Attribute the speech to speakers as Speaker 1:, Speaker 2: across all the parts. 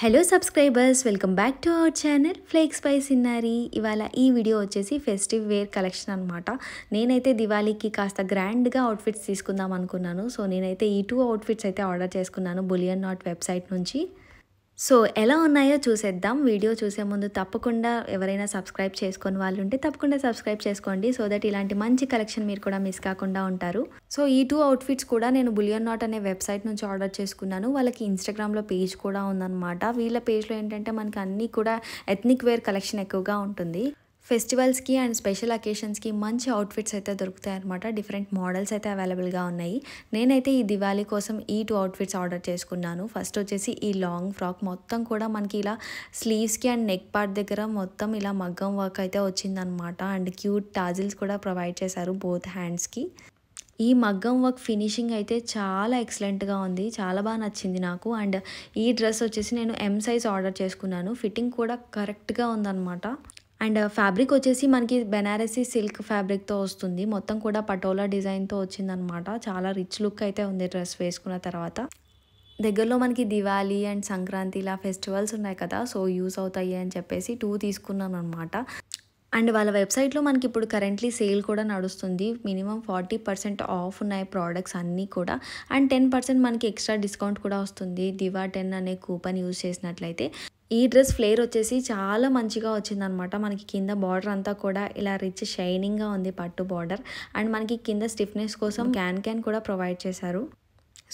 Speaker 1: hello subscribers welcome back to our channel ఫ్లేక్స్ పై సిన్నారి ఇవాళ ఈ వీడియో వచ్చేసి ఫెస్టివ్ వేర్ కలెక్షన్ అనమాట నేనైతే దివాళీకి కాస్త గ్రాండ్గా అవుట్ఫిట్స్ తీసుకుందాం అనుకున్నాను సో నేనైతే ఈ టూ అవుట్ఫిట్స్ అయితే ఆర్డర్ చేసుకున్నాను బులియన్ నాట్ వెబ్సైట్ నుంచి సో ఎలా ఉన్నాయో చూసేద్దాం వీడియో చూసే ముందు తప్పకుండా ఎవరైనా సబ్స్క్రైబ్ చేసుకుని వాళ్ళు ఉంటే తప్పకుండా సబ్స్క్రైబ్ చేసుకోండి సో దట్ ఇలాంటి మంచి కలెక్షన్ మీరు కూడా మిస్ కాకుండా ఉంటారు సో ఈ టూ అవుట్ఫిట్స్ కూడా నేను బులియన్ నాట్ అనే వెబ్సైట్ నుంచి ఆర్డర్ చేసుకున్నాను వాళ్ళకి ఇన్స్టాగ్రామ్లో పేజ్ కూడా ఉందన్నమాట వీళ్ళ పేజ్లో ఏంటంటే మనకి అన్నీ కూడా ఎథ్నిక్ వేర్ కలెక్షన్ ఎక్కువగా ఉంటుంది ఫెస్టివల్స్కి అండ్ స్పెషల్ అకేషన్స్కి మంచి అవుట్ఫిట్స్ అయితే దొరుకుతాయి అనమాట డిఫరెంట్ మోడల్స్ అయితే అవైలబుల్గా ఉన్నాయి నేనైతే ఈ దివాళీ కోసం ఈ టూ అవుట్ఫిట్స్ ఆర్డర్ చేసుకున్నాను ఫస్ట్ వచ్చేసి ఈ లాంగ్ ఫ్రాక్ మొత్తం కూడా మనకి ఇలా స్లీవ్స్కి అండ్ నెక్ పార్ట్ దగ్గర మొత్తం ఇలా మగ్గం వర్క్ అయితే వచ్చిందనమాట అండ్ క్యూట్ టాజిల్స్ కూడా ప్రొవైడ్ చేశారు బోత్ హ్యాండ్స్కి ఈ మగ్గం వర్క్ ఫినిషింగ్ అయితే చాలా ఎక్సలెంట్గా ఉంది చాలా బాగా నచ్చింది నాకు అండ్ ఈ డ్రెస్ వచ్చేసి నేను ఎం సైజ్ ఆర్డర్ చేసుకున్నాను ఫిట్టింగ్ కూడా కరెక్ట్గా ఉందన్నమాట అండ్ ఫ్యాబ్రిక్ వచ్చేసి మనకి బెనారసీ సిల్క్ ఫ్యాబ్రిక్తో వస్తుంది మొత్తం కూడా పటోలా డిజైన్తో వచ్చిందనమాట చాలా రిచ్ లుక్ అయితే ఉంది డ్రెస్ వేసుకున్న తర్వాత దగ్గరలో మనకి దివాళీ అండ్ సంక్రాంతి ఇలా ఫెస్టివల్స్ ఉన్నాయి కదా సో యూస్ అవుతాయి అని చెప్పేసి టూ తీసుకున్నాను అనమాట అండ్ వాళ్ళ వెబ్సైట్లో మనకి ఇప్పుడు కరెంట్లీ సేల్ కూడా నడుస్తుంది మినిమం ఫార్టీ పర్సెంట్ ఆఫ్ ఉన్నాయి ప్రోడక్ట్స్ అన్నీ కూడా అండ్ టెన్ పర్సెంట్ మనకి ఎక్స్ట్రా డిస్కౌంట్ కూడా వస్తుంది దివా టెన్ అనే కూపన్ యూజ్ చేసినట్లయితే ఈ డ్రెస్ ఫ్లేర్ వచ్చేసి చాలా మంచిగా వచ్చిందనమాట మనకి కింద బార్డర్ అంతా కూడా ఇలా రిచ్ షైనింగ్గా ఉంది పట్టు బార్డర్ అండ్ మనకి కింద స్టిఫ్నెస్ కోసం క్యాన్ క్యాన్ కూడా ప్రొవైడ్ చేశారు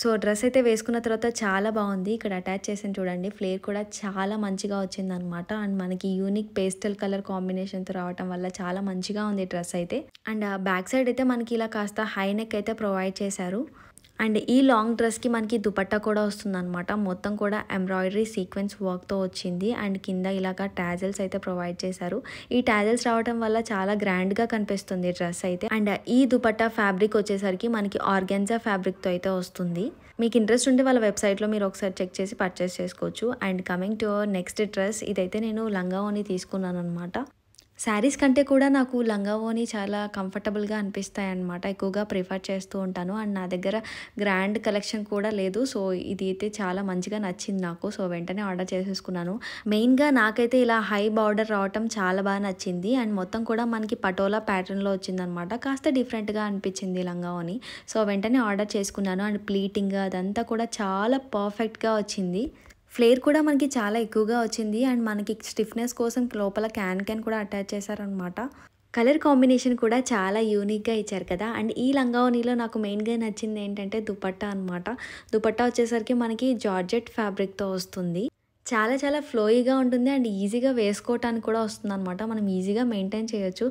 Speaker 1: సో డ్రెస్ అయితే వేసుకున్న తర్వాత చాలా బాగుంది ఇక్కడ అటాచ్ చేసిన చూడండి ఫ్లేర్ కూడా చాలా మంచిగా వచ్చిందనమాట అండ్ మనకి యూనిక్ పేస్టల్ కలర్ కాంబినేషన్తో రావటం వల్ల చాలా మంచిగా ఉంది డ్రెస్ అయితే అండ్ బ్యాక్ సైడ్ అయితే మనకి ఇలా కాస్త హై నెక్ అయితే ప్రొవైడ్ చేశారు అండ్ ఈ లాంగ్ డ్రెస్కి మనకి దుపట్టా కూడా వస్తుందన్నమాట మొత్తం కూడా ఎంబ్రాయిడరీ సీక్వెన్స్ వర్క్తో వచ్చింది అండ్ కింద ఇలాగ ట్యాజల్స్ అయితే ప్రొవైడ్ చేశారు ఈ ట్యాజల్స్ రావడం వల్ల చాలా గ్రాండ్గా కనిపిస్తుంది డ్రెస్ అయితే అండ్ ఈ దుపట్టా ఫ్యాబ్రిక్ వచ్చేసరికి మనకి ఆర్గాన్జా ఫ్యాబ్రిక్తో అయితే వస్తుంది మీకు ఇంట్రెస్ట్ ఉంటే వాళ్ళ వెబ్సైట్లో మీరు ఒకసారి చెక్ చేసి పర్చేస్ చేసుకోవచ్చు and coming to next dress ఇదైతే నేను లంగా ఓని తీసుకున్నాను అనమాట శారీస్ కంటే కూడా నాకు లంగా ఓని చాలా కంఫర్టబుల్గా అనిపిస్తాయి అనమాట ఎక్కువగా ప్రిఫర్ చేస్తూ ఉంటాను అండ్ నా దగ్గర గ్రాండ్ కలెక్షన్ కూడా లేదు సో ఇది అయితే చాలా మంచిగా నచ్చింది నాకు సో వెంటనే ఆర్డర్ చేసేసుకున్నాను మెయిన్గా నాకైతే ఇలా హై బార్డర్ రావటం చాలా బాగా నచ్చింది అండ్ మొత్తం కూడా మనకి పటోలా ప్యాటర్న్లో వచ్చిందనమాట కాస్త డిఫరెంట్గా అనిపించింది లంగా ఓని సో వెంటనే ఆర్డర్ చేసుకున్నాను అండ్ ప్లీటింగ్ అదంతా కూడా చాలా పర్ఫెక్ట్గా వచ్చింది ఫ్లేర్ కూడా మనకి చాలా ఎక్కువగా వచ్చింది అండ్ మనకి స్టిఫ్నెస్ కోసం లోపల క్యాన్ క్యాన్ కూడా అటాచ్ చేశారనమాట కలర్ కాంబినేషన్ కూడా చాలా యూనిక్గా ఇచ్చారు కదా అండ్ ఈ లంగావనీలో నాకు మెయిన్గా నచ్చింది ఏంటంటే దుపట్టా అనమాట దుపట్టా వచ్చేసరికి మనకి జార్జెట్ ఫ్యాబ్రిక్తో వస్తుంది చాలా చాలా ఫ్లోయిగా ఉంటుంది అండ్ ఈజీగా వేసుకోవటానికి కూడా వస్తుంది అనమాట మనం ఈజీగా మెయింటైన్ చేయొచ్చు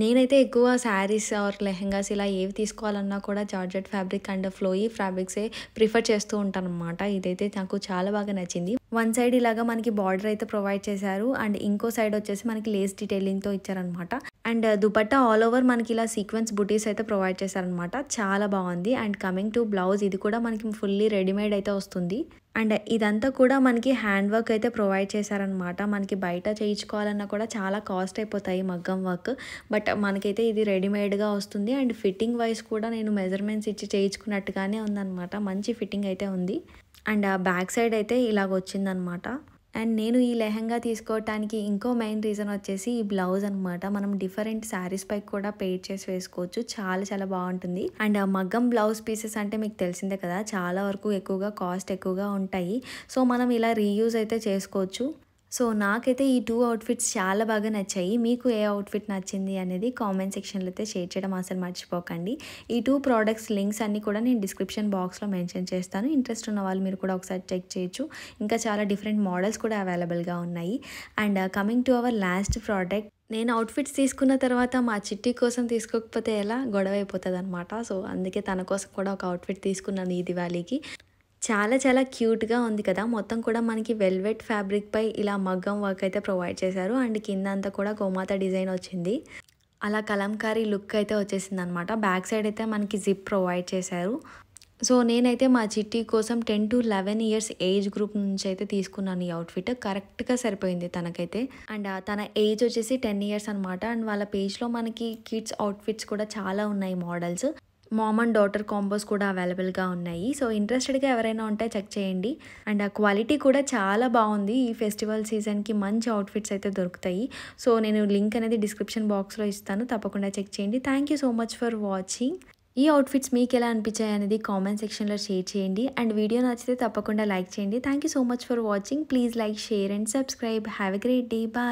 Speaker 1: నేనైతే ఎక్కువ శారీస్ ఆర్ లెహెంగాస్ ఇలా ఏవి తీసుకోవాలన్నా కూడా జార్జెట్ ఫ్యాబ్రిక్ అండ్ ఫ్లోయీ ఫ్యాబ్రిక్సే ప్రిఫర్ చేస్తూ ఉంటాను అనమాట ఇదైతే నాకు చాలా బాగా నచ్చింది వన్ సైడ్ ఇలాగా మనకి బార్డర్ అయితే ప్రొవైడ్ చేశారు అండ్ ఇంకో సైడ్ వచ్చేసి మనకి లేస్ డీటెయిలింగ్తో ఇచ్చారనమాట అండ్ దుపట్టా ఆల్ ఓవర్ మనకి ఇలా సీక్వెన్స్ బుటీస్ అయితే ప్రొవైడ్ చేశారనమాట చాలా బాగుంది అండ్ కమింగ్ టు బ్లౌజ్ ఇది కూడా మనకి ఫుల్లీ రెడీమేడ్ అయితే వస్తుంది అండ్ ఇదంతా కూడా మనకి హ్యాండ్ వర్క్ అయితే ప్రొవైడ్ చేశారనమాట మనకి బయట చేయించుకోవాలన్నా కూడా చాలా కాస్ట్ అయిపోతాయి మగ్గం వర్క్ బట్ మనకైతే ఇది రెడీమేడ్గా వస్తుంది అండ్ ఫిట్టింగ్ వైజ్ కూడా నేను మెజర్మెంట్స్ ఇచ్చి చేయించుకున్నట్టుగానే ఉందనమాట మంచి ఫిట్టింగ్ అయితే ఉంది అండ్ బ్యాక్ సైడ్ అయితే ఇలాగ వచ్చిందనమాట అండ్ నేను ఈ లెహంగా తీసుకోవటానికి ఇంకో మెయిన్ రీజన్ వచ్చేసి ఈ బ్లౌజ్ అనమాట మనం డిఫరెంట్ శారీస్ పై కూడా పెయిట్ చేసి వేసుకోవచ్చు చాలా చాలా బాగుంటుంది అండ్ ఆ మగ్గం బ్లౌజ్ పీసెస్ అంటే మీకు తెలిసిందే కదా చాలా వరకు ఎక్కువగా కాస్ట్ ఎక్కువగా ఉంటాయి సో మనం ఇలా రీయూజ్ అయితే చేసుకోవచ్చు సో నాకైతే ఈ టూ అవుట్ఫిట్స్ చాలా బాగా నచ్చాయి మీకు ఏ అవుట్ఫిట్ నచ్చింది అనేది కామెంట్ సెక్షన్లో అయితే షేర్ చేయడం అసలు మర్చిపోకండి ఈ టూ ప్రోడక్ట్స్ లింక్స్ అన్నీ కూడా నేను డిస్క్రిప్షన్ బాక్స్లో మెన్షన్ చేస్తాను ఇంట్రెస్ట్ ఉన్న వాళ్ళు మీరు కూడా ఒకసారి చెక్ చేయొచ్చు ఇంకా చాలా డిఫరెంట్ మోడల్స్ కూడా అవైలబుల్గా ఉన్నాయి and coming to our last product నేను అవుట్ఫిట్స్ తీసుకున్న తర్వాత మా చిట్టి కోసం తీసుకోకపోతే ఎలా గొడవ అయిపోతుంది అనమాట సో అందుకే తన కోసం కూడా ఒక అవుట్ఫిట్ తీసుకున్నాను ఈ దివాళీకి చాలా చాలా క్యూట్గా ఉంది కదా మొత్తం కూడా మనకి వెల్వెట్ ఫ్యాబ్రిక్పై ఇలా మగ్గం వర్క్ అయితే ప్రొవైడ్ చేశారు అండ్ కింద అంతా కూడా గోమాత డిజైన్ వచ్చింది అలా కలంకారీ లుక్ అయితే వచ్చేసింది అనమాట బ్యాక్ సైడ్ అయితే మనకి జిప్ ప్రొవైడ్ చేశారు సో నేనైతే మా చిట్టి కోసం ten to eleven years age group నుంచి అయితే తీసుకున్నాను ఈ అవుట్ఫిట్ కరెక్ట్గా సరిపోయింది తనకైతే అండ్ తన ఏజ్ వచ్చేసి టెన్ ఇయర్స్ అనమాట అండ్ వాళ్ళ పేజ్లో మనకి కిడ్స్ అవుట్ఫిట్స్ కూడా చాలా ఉన్నాయి models mom and daughter combos కూడా అవైలబుల్గా ఉన్నాయి సో ఇంట్రెస్టెడ్గా ఎవరైనా ఉంటే చెక్ చేయండి అండ్ ఆ క్వాలిటీ కూడా చాలా బాగుంది ఈ ఫెస్టివల్ సీజన్కి మంచి అవుట్ఫిట్స్ అయితే దొరుకుతాయి సో నేను లింక్ అనేది డిస్క్రిప్షన్ బాక్స్లో ఇస్తాను తప్పకుండా చెక్ చేయండి thank so much for watching ఈ అవుట్ఫిట్స్ మీకు ఎలా అనిపించాయి అనేది కామెంట్ సెక్షన్లో షేర్ చేయండి అండ్ వీడియో నచ్చితే తప్పకుండా లైక్ చేయండి thank so much for watching please like share and subscribe have a great day bye